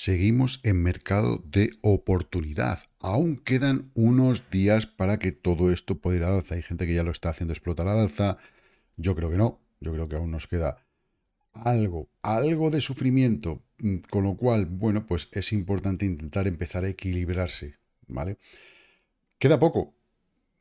seguimos en mercado de oportunidad. Aún quedan unos días para que todo esto pueda ir al alza. Hay gente que ya lo está haciendo explotar al alza. Yo creo que no. Yo creo que aún nos queda algo, algo de sufrimiento. Mm, con lo cual, bueno, pues es importante intentar empezar a equilibrarse. ¿Vale? Queda poco.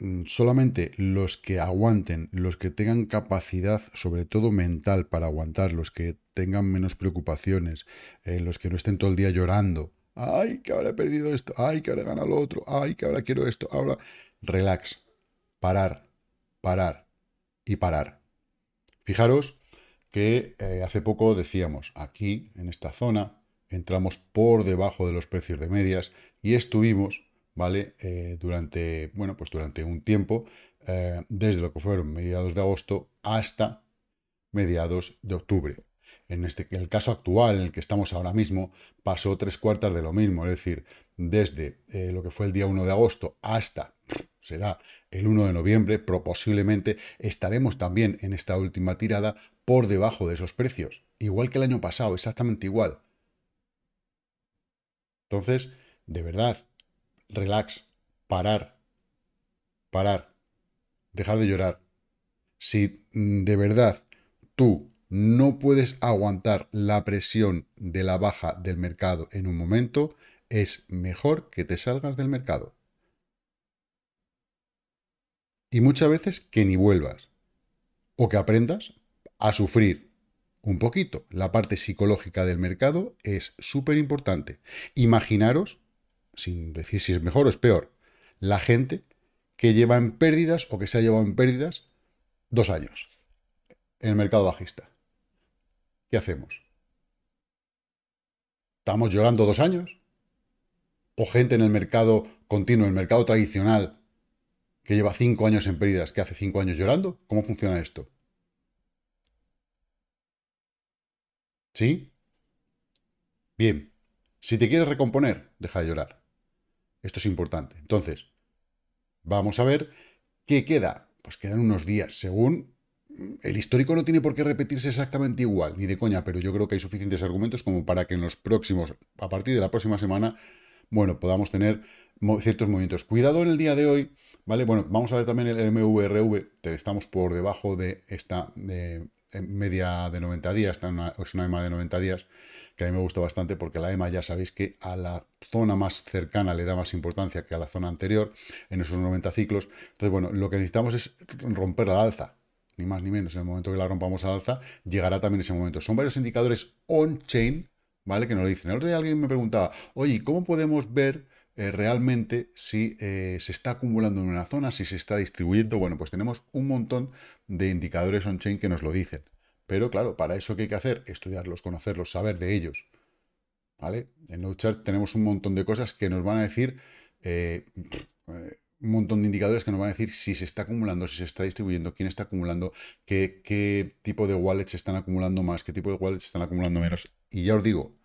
Mm, solamente los que aguanten, los que tengan capacidad, sobre todo mental, para aguantar, los que tengan menos preocupaciones, eh, los que no estén todo el día llorando, ay, que ahora he perdido esto, ay, que ahora he ganado lo otro, ay, que ahora quiero esto, ahora... Relax, parar, parar y parar. Fijaros que eh, hace poco decíamos, aquí, en esta zona, entramos por debajo de los precios de medias y estuvimos, ¿vale? Eh, durante, bueno, pues durante un tiempo, desde lo que fueron mediados de agosto hasta mediados de octubre en este, el caso actual en el que estamos ahora mismo, pasó tres cuartas de lo mismo, es decir, desde eh, lo que fue el día 1 de agosto hasta será el 1 de noviembre, posiblemente estaremos también en esta última tirada por debajo de esos precios, igual que el año pasado, exactamente igual. Entonces, de verdad, relax, parar, parar, dejar de llorar. Si mm, de verdad tú no puedes aguantar la presión de la baja del mercado en un momento, es mejor que te salgas del mercado. Y muchas veces que ni vuelvas. O que aprendas a sufrir un poquito. La parte psicológica del mercado es súper importante. Imaginaros, sin decir si es mejor o es peor, la gente que lleva en pérdidas o que se ha llevado en pérdidas dos años en el mercado bajista. ¿qué hacemos? ¿Estamos llorando dos años? ¿O gente en el mercado continuo, el mercado tradicional, que lleva cinco años en pérdidas, que hace cinco años llorando? ¿Cómo funciona esto? ¿Sí? Bien, si te quieres recomponer, deja de llorar. Esto es importante. Entonces, vamos a ver qué queda. Pues quedan unos días, según el histórico no tiene por qué repetirse exactamente igual, ni de coña, pero yo creo que hay suficientes argumentos como para que en los próximos, a partir de la próxima semana, bueno, podamos tener ciertos movimientos. Cuidado en el día de hoy, ¿vale? Bueno, vamos a ver también el MVRV, estamos por debajo de esta media de 90 días, es una EMA de 90 días, que a mí me gusta bastante porque la EMA ya sabéis que a la zona más cercana le da más importancia que a la zona anterior en esos 90 ciclos. Entonces, bueno, lo que necesitamos es romper la alza, ni más ni menos, en el momento que la rompamos al alza, llegará también ese momento. Son varios indicadores on-chain, ¿vale? Que nos lo dicen. El otro día alguien me preguntaba, oye, ¿cómo podemos ver eh, realmente si eh, se está acumulando en una zona, si se está distribuyendo? Bueno, pues tenemos un montón de indicadores on-chain que nos lo dicen. Pero claro, para eso que hay que hacer? Estudiarlos, conocerlos, saber de ellos. ¿Vale? En no tenemos un montón de cosas que nos van a decir... Eh, un montón de indicadores que nos van a decir si se está acumulando, si se está distribuyendo, quién está acumulando, qué, tipo de wallets están acumulando más, qué tipo de wallets están acumulando menos. Y ya os digo,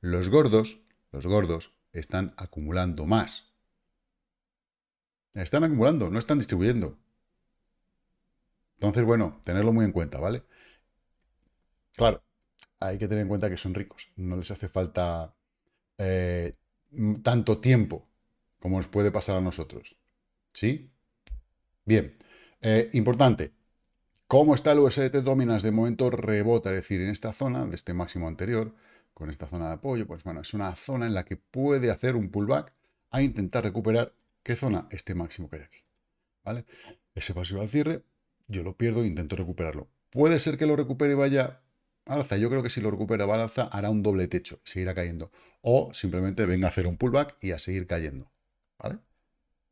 los gordos, los gordos están acumulando más. Están acumulando, no están distribuyendo. Entonces, bueno, tenerlo muy en cuenta, ¿vale? Claro, hay que tener en cuenta que son ricos, no les hace falta eh, tanto tiempo como nos puede pasar a nosotros. ¿Sí? Bien. Eh, importante. ¿Cómo está el USDT Dominas De momento rebota, es decir, en esta zona, de este máximo anterior, con esta zona de apoyo, pues bueno, es una zona en la que puede hacer un pullback a intentar recuperar, ¿qué zona? Este máximo que hay aquí, ¿vale? Ese pasivo al cierre, yo lo pierdo e intento recuperarlo. Puede ser que lo recupere y vaya alza. Yo creo que si lo recupera va alza, hará un doble techo, seguirá cayendo. O simplemente venga a hacer un pullback y a seguir cayendo, ¿vale?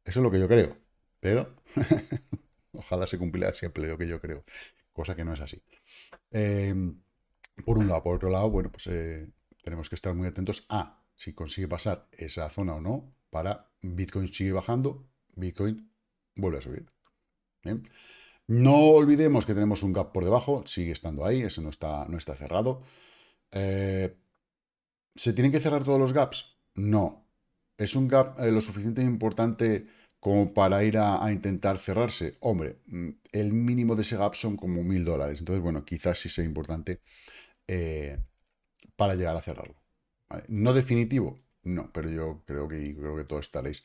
Eso es lo que yo creo. Pero ojalá se cumpliera siempre lo que yo creo. Cosa que no es así. Em, por un lado, por otro lado, bueno, pues eh, tenemos que estar muy atentos a si consigue pasar esa zona o no para Bitcoin sigue bajando, Bitcoin vuelve a subir. No olvidemos que tenemos un gap por debajo, sigue estando ahí, eso no está, no está cerrado. Eh, ¿Se tienen que cerrar todos los gaps? No, ¿Es un gap eh, lo suficiente importante como para ir a, intentar cerrarse? Hombre, mm, el mínimo de ese gap son como mil dólares. Entonces, bueno, quizás sí sea importante eh, para llegar a cerrarlo. No definitivo, no, pero yo creo que, creo que todos estaréis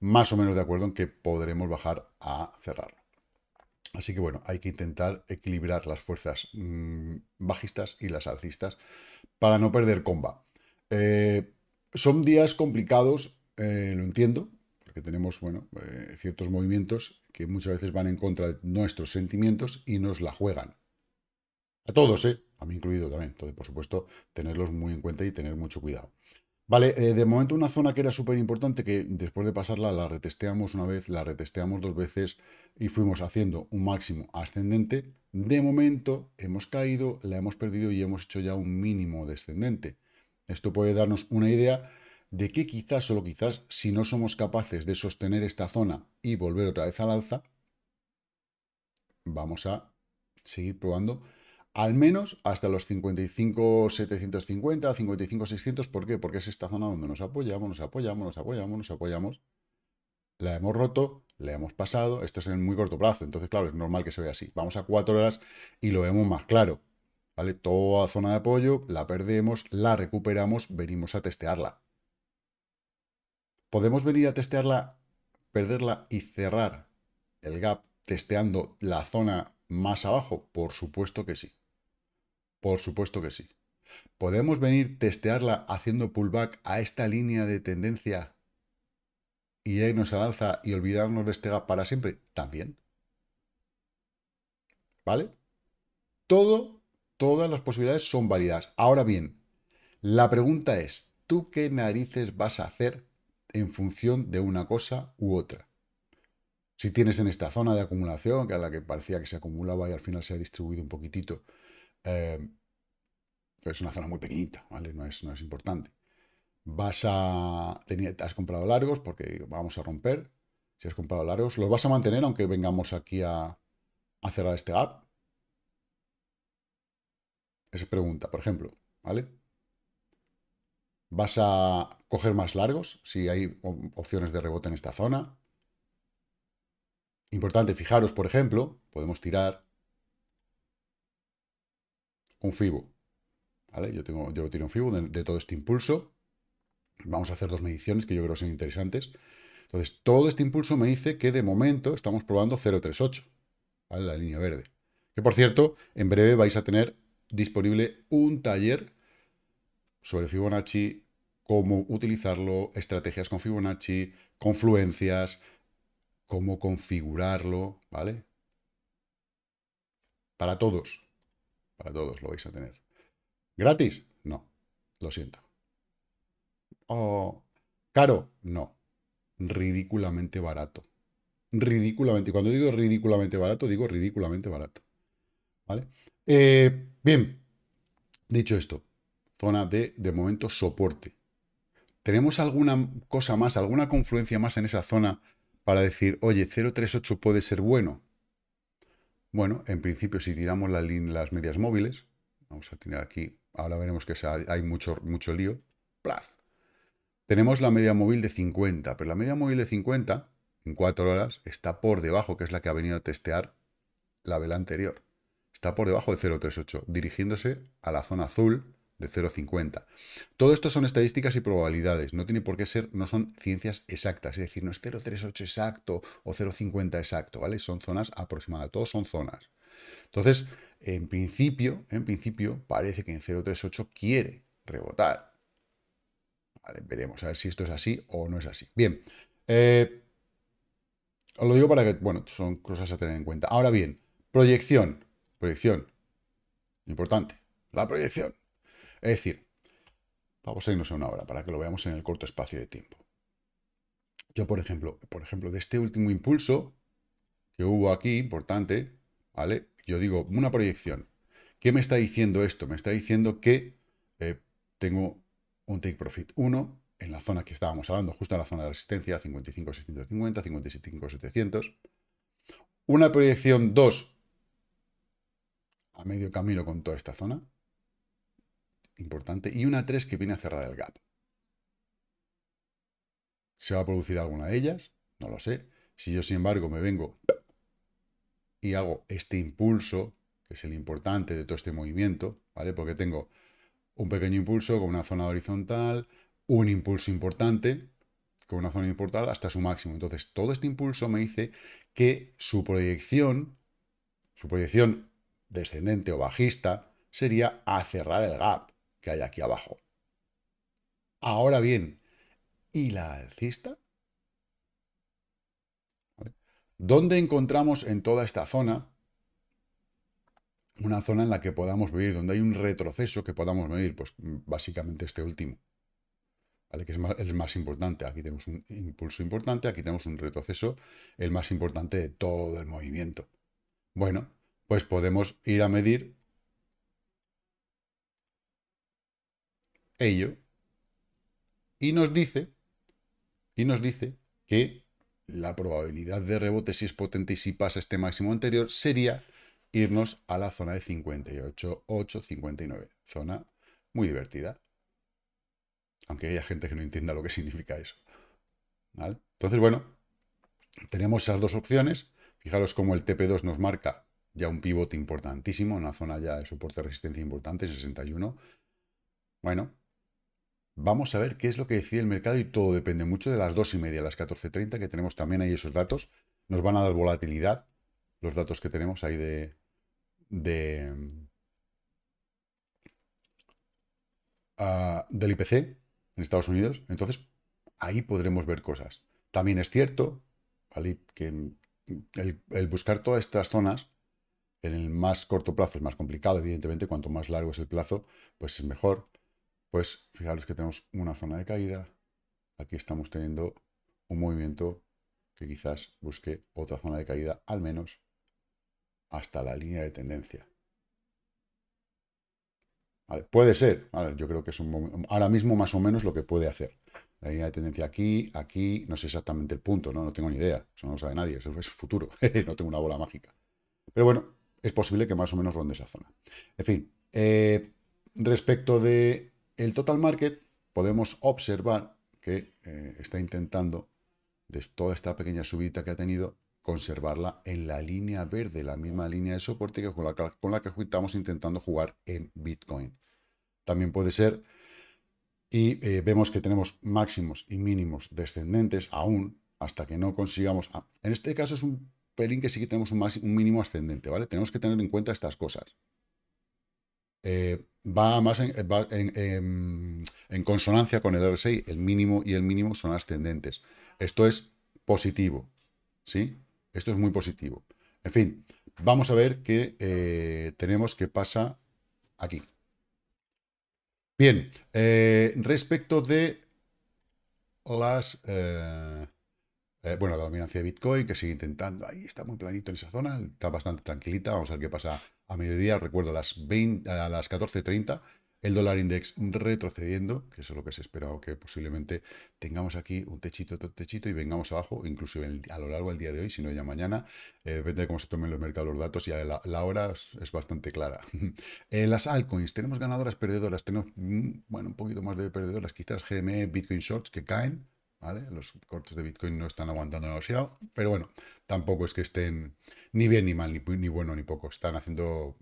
más o menos de acuerdo en que podremos bajar a cerrarlo. Así que bueno, hay que intentar equilibrar las fuerzas mm, bajistas y las alcistas para no perder comba. Eh, son días complicados, eh, lo entiendo, porque tenemos bueno, eh, ciertos movimientos que muchas veces van en contra de nuestros sentimientos y nos la juegan. A todos, eh, A mí incluido también. Entonces, por supuesto, tenerlos muy en cuenta y tener mucho cuidado. Vale, de momento una zona que era súper importante, que después de pasarla la retesteamos una vez, la retesteamos dos veces y fuimos haciendo un máximo ascendente. De momento hemos caído, la hemos perdido y hemos hecho ya un mínimo descendente. Esto puede darnos una idea de que quizás, solo quizás, si no somos capaces de sostener esta zona y volver otra vez al alza, vamos a seguir probando al menos hasta los 55,750, 55,600. ¿Por qué? Porque es esta zona donde nos apoyamos, nos apoyamos, nos apoyamos, nos apoyamos. La hemos roto, la hemos pasado. Esto es en muy corto plazo, entonces, claro, es normal que se vea así. Vamos a cuatro horas y lo vemos más claro. ¿vale? Toda zona de apoyo, la perdemos, la recuperamos, venimos a testearla. Podemos venir a testearla, perderla y cerrar el gap testeando la zona más abajo, por supuesto que sí. Por supuesto que sí. ¿Podemos venir testearla haciendo pullback a esta línea de tendencia y irnos al alza y olvidarnos de este gap para siempre? También. ¿Vale? Todo Todas las posibilidades son válidas. Ahora bien, la pregunta es, ¿tú qué narices vas a hacer en función de una cosa u otra? Si tienes en esta zona de acumulación, que es la que parecía que se acumulaba y al final se ha distribuido un poquitito, eh, pues es una zona muy pequeñita, ¿vale? No es, no es importante. Vas a... has comprado largos porque vamos a romper. Si has comprado largos, los vas a mantener aunque vengamos aquí a, a cerrar este gap. Esa pregunta, por ejemplo, ¿vale? ¿Vas a coger más largos si hay opciones de rebote en esta zona? Importante, fijaros, por ejemplo, podemos tirar un FIBO. Yo, tengo, yo tiro un FIBO de, todo este impulso. Vamos a hacer dos mediciones que yo creo son interesantes. Entonces, todo este impulso me dice que de momento estamos probando 0.38, ¿vale? La línea verde. Que por cierto, en breve vais a tener disponible un taller sobre Fibonacci, cómo utilizarlo, estrategias con Fibonacci, confluencias, cómo configurarlo, ¿vale? Para todos, para todos lo vais a tener. ¿Gratis? No, lo siento. Oh, ¿Caro? No, ridículamente barato. Ridículamente, cuando digo ridículamente barato, digo ridículamente barato. ¿Vale? Eh, bien, dicho esto, zona de, de momento, soporte. ¿Tenemos alguna cosa más, alguna confluencia más en esa zona para decir, oye, 038 puede ser bueno? Bueno, en principio, si tiramos la las medias móviles, vamos a tener aquí, ahora veremos que hay mucho, mucho lío, ¡plaf! Tenemos la media móvil de 50, pero la media móvil de 50, en 4 horas, está por debajo, que es la que ha venido a testear la vela anterior está por debajo de 0,38, dirigiéndose a la zona azul de 0,50. Todo esto son estadísticas y probabilidades, no tiene por qué ser, no son ciencias exactas, es decir, no es 0,38 exacto o 0,50 exacto, ¿vale? Son zonas aproximadas, todos son zonas. Entonces, en principio, en principio, parece que en 0,38 quiere rebotar. veremos a ver si esto es así o no es así. Bien, eh, os lo digo para que, bueno, son cosas a tener en cuenta. Ahora bien, proyección. Proyección. Importante. La proyección. Es decir, vamos a irnos a una hora para que lo veamos en el corto espacio de tiempo. Yo, por ejemplo, por ejemplo, de este último impulso que hubo aquí, importante, ¿vale? Yo digo, una proyección. ¿Qué me está diciendo esto? Me está diciendo que eh, tengo un take profit 1 en la zona que estábamos hablando, justo en la zona de resistencia, 55.650, 55.700. Una proyección 2 a medio camino con toda esta zona. Importante. Y una 3 que viene a cerrar el gap. ¿Se va a producir alguna de ellas? No lo sé. Si yo, sin embargo, me vengo y hago este impulso, que es el importante de todo este movimiento, ¿vale? Porque tengo un pequeño impulso con una zona horizontal, un impulso importante con una zona importante hasta su máximo. Entonces, todo este impulso me dice que su proyección, su proyección descendente o bajista sería a cerrar el gap que hay aquí abajo. Ahora bien, ¿y la alcista? ¿Dónde encontramos en toda esta zona una zona en la que podamos vivir donde hay un retroceso que podamos medir? Pues mm, básicamente este último, que es el más importante. Aquí tenemos un impulso importante, aquí tenemos un retroceso, el más importante de todo el movimiento. Bueno, pues podemos ir a medir ello y nos dice y nos dice que la probabilidad de rebote si es potente y si pasa este máximo anterior sería irnos a la zona de 58, 8, 59, zona muy divertida. Aunque haya gente que no entienda lo que significa eso. Entonces, bueno, tenemos esas dos opciones. Fijaros cómo el TP2 nos marca ya un pivote importantísimo, una zona ya de soporte resistencia importante, 61. Bueno, vamos a ver qué es lo que decide el mercado y todo depende mucho de las 2 y media, las 14.30, que tenemos también ahí esos datos. Nos van a dar volatilidad, los datos que tenemos ahí de... Ah, del IPC en Estados Unidos. Entonces, ahí podremos ver cosas. También es cierto, que el buscar todas estas zonas en el más corto plazo es más complicado, evidentemente, cuanto más largo es el plazo, pues es mejor. Pues fijaros que tenemos una zona de caída, aquí estamos teniendo un movimiento que quizás busque otra zona de caída, al menos hasta la línea de tendencia. puede ser, yo creo que es un ahora mismo más o menos lo que puede hacer. La línea de tendencia aquí, aquí, no sé exactamente el punto, no, no tengo ni idea, eso no lo sabe nadie, eso es futuro, no tengo una bola mágica. Pero bueno, es posible que más o menos ronde esa zona. En fin, eh, respecto de el total market, podemos observar que eh, está intentando, de toda esta pequeña subida que ha tenido, conservarla en la línea verde, la misma línea de soporte que con la, que estamos intentando jugar en Bitcoin. También puede ser, y eh, vemos que tenemos máximos y mínimos descendentes aún, hasta que no consigamos... Ah, en este caso es un pelín que sí que tenemos un, mínimo ascendente, ¿vale? Tenemos que tener en cuenta estas cosas. Eh, va más em, en, consonancia con el RSI. El mínimo y el mínimo son ascendentes. Esto es positivo, ¿sí? Esto es muy positivo. En fin, vamos a ver qué eh, tenemos que pasa aquí. Bien, eh, respecto de las... Eh, bueno, la dominancia de Bitcoin, que sigue intentando, ahí está muy planito en esa zona, está bastante tranquilita, vamos a ver qué pasa a mediodía, recuerdo a las, 14.30, el dólar index retrocediendo, que es lo que se esperaba, que posiblemente tengamos aquí un techito, otro techito y vengamos abajo, inclusive a lo largo del día de hoy, si no ya mañana, eh, depende de cómo se tomen los mercados los datos, ya la, hora es, bastante clara. Eh, las altcoins, tenemos ganadoras, perdedoras, tenemos, mm, bueno, un poquito más de perdedoras, quizás GME, Bitcoin Shorts que caen, los cortos de Bitcoin no están aguantando demasiado, pero bueno, tampoco es que estén ni bien ni mal, ni, ni bueno ni poco, están haciendo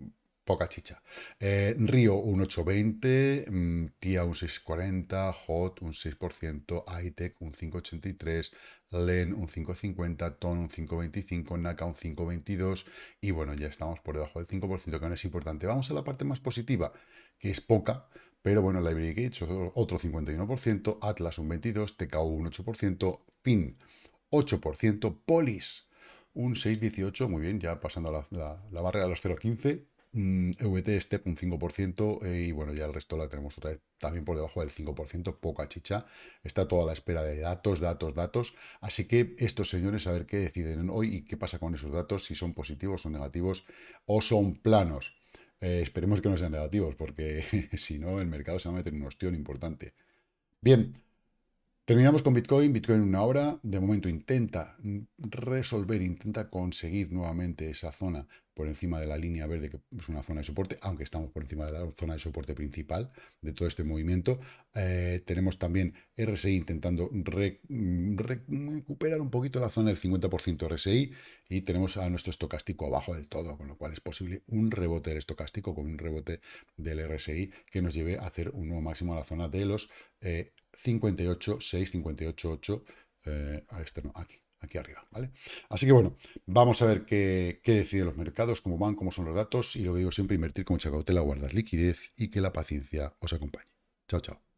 poca chicha. RIO, eh, Río un 8,20, mm, TIA un 6,40, HOT un 6%, ITEC un 5,83, LEN un 5,50, TON un 5,25, NACA un 5,22 y bueno, ya estamos por debajo del 5%, que no es importante. Vamos a la parte más positiva, que es poca, pero bueno, Library Gates otro 51%, Atlas un 22%, TKU un 8%, PIN 8%, Polis un 6,18%, muy bien, ya pasando la, la, la barrera de los 0,15%, mm, VT Step un 5% eh, y bueno, ya el resto la tenemos otra vez también por debajo del 5%, poca chicha, está toda la espera de datos, datos, datos, así que estos señores a ver qué deciden hoy y qué pasa con esos datos, si son positivos, o negativos o son planos. Eh, esperemos que no sean negativos, porque si no, el mercado se va a meter en un hostión importante. Bien, terminamos con Bitcoin. Bitcoin una hora. De momento intenta resolver, intenta conseguir nuevamente esa zona por encima de la línea verde, que es una zona de soporte, aunque estamos por encima de la zona de soporte principal de todo este movimiento. Eh, tenemos también RSI intentando mm, recuperar un poquito la zona del 50% RSI y tenemos a nuestro estocástico abajo del todo, con lo cual es posible un rebote del estocástico con un rebote del RSI que nos lleve a hacer un nuevo máximo a la zona de los eh, 58.6, 58.8, eh, a externo, aquí aquí arriba, ¿vale? Así que bueno, vamos a ver qué, qué, deciden los mercados, cómo van, cómo son los datos y lo que digo siempre, invertir con mucha cautela, guardar liquidez y que la paciencia os acompañe. Chao, chao.